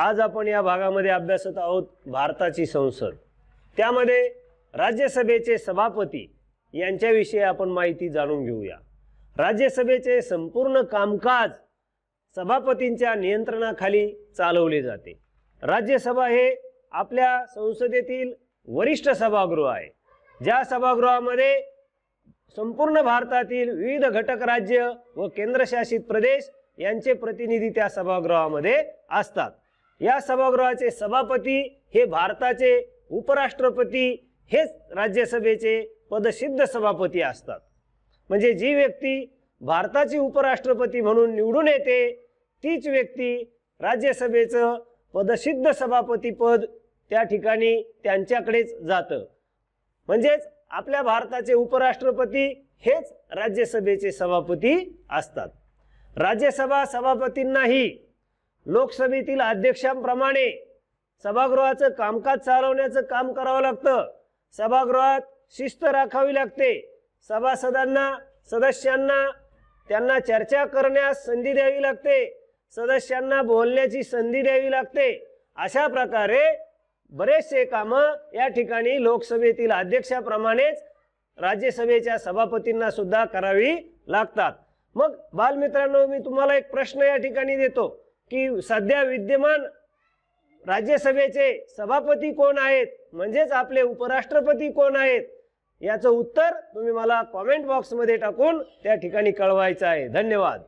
आज आपण या भागामध्ये अभ्यासत आहोत भारताची संसद त्यामध्ये राज्यसभेचे सभापती यांच्याविषयी आपण माहिती जाणून घेऊया राज्यसभेचे संपूर्ण कामकाज सभापतींच्या नियंत्रणाखाली चालवले जाते राज्यसभा हे आपल्या संसदेतील वरिष्ठ सभागृह आहे ज्या सभागृहामध्ये संपूर्ण भारतातील विविध घटक राज्य व केंद्रशासित प्रदेश यांचे प्रतिनिधी त्या सभागृहामध्ये असतात या सभागृहाचे सभापती हे भारताचे उपराष्ट्रपती हेच राज्यसभेचे पदसिद्ध सभापती असतात म्हणजे जी व्यक्ती भारताची उपराष्ट्रपती म्हणून निवडून येते तीच व्यक्ती राज्यसभेचं पदसिद्ध सभापती पद त्या ठिकाणी त्यांच्याकडेच जातं म्हणजेच आपल्या भारताचे उपराष्ट्रपती हेच राज्यसभेचे सभापती असतात राज्यसभा सभापतींनाही लोकसभेतील अध्यक्षांप्रमाणे सभागृहाचं कामकाज चालवण्याचं काम करावं लागतं सभागृहात शिस्त राखावी लागते सभासदांना सदस्यांना त्यांना चर्चा करण्यास संधी द्यावी लागते सदस्यांना बोलण्याची संधी द्यावी लागते अशा प्रकारे बरेचसे कामं या ठिकाणी लोकसभेतील अध्यक्षाप्रमाणेच राज्यसभेच्या सभापतींना सुद्धा करावी लागतात मग बालमित्रांनो मी तुम्हाला एक प्रश्न या ठिकाणी देतो की सध्या विद्यमान राज्यसभेचे सभापती कोण आहेत म्हणजेच आपले उपराष्ट्रपती कोण आहेत याचं उत्तर तुम्ही मला कॉमेंट बॉक्समध्ये टाकून त्या ठिकाणी कळवायचं आहे धन्यवाद